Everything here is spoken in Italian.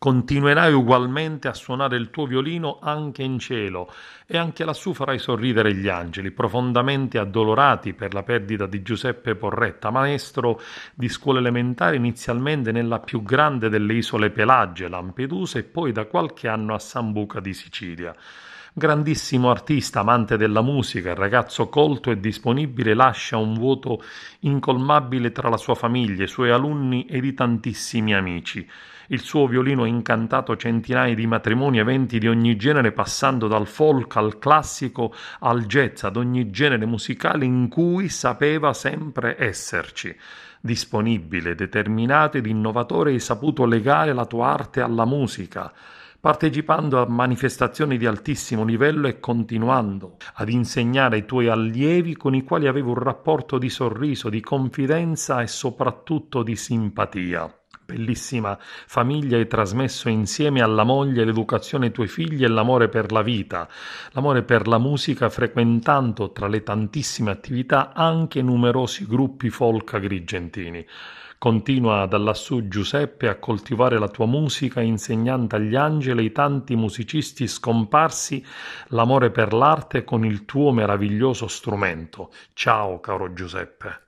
Continuerai ugualmente a suonare il tuo violino anche in cielo e anche lassù farai sorridere gli angeli, profondamente addolorati per la perdita di Giuseppe Porretta, maestro di scuola elementare inizialmente nella più grande delle isole Pelagie, Lampedusa, e poi da qualche anno a Sambuca di Sicilia. Grandissimo artista, amante della musica, ragazzo colto e disponibile, lascia un vuoto incolmabile tra la sua famiglia, i suoi alunni ed i tantissimi amici. Il suo violino ha incantato centinaia di matrimoni, eventi di ogni genere, passando dal folk al classico al jazz, ad ogni genere musicale in cui sapeva sempre esserci. Disponibile, determinato ed innovatore, hai saputo legare la tua arte alla musica partecipando a manifestazioni di altissimo livello e continuando ad insegnare ai tuoi allievi con i quali avevo un rapporto di sorriso, di confidenza e soprattutto di simpatia bellissima famiglia hai trasmesso insieme alla moglie l'educazione ai tuoi figli e l'amore per la vita, l'amore per la musica frequentando tra le tantissime attività anche numerosi gruppi folk agrigentini. Continua da lassù Giuseppe a coltivare la tua musica insegnando agli angeli i tanti musicisti scomparsi l'amore per l'arte con il tuo meraviglioso strumento. Ciao caro Giuseppe.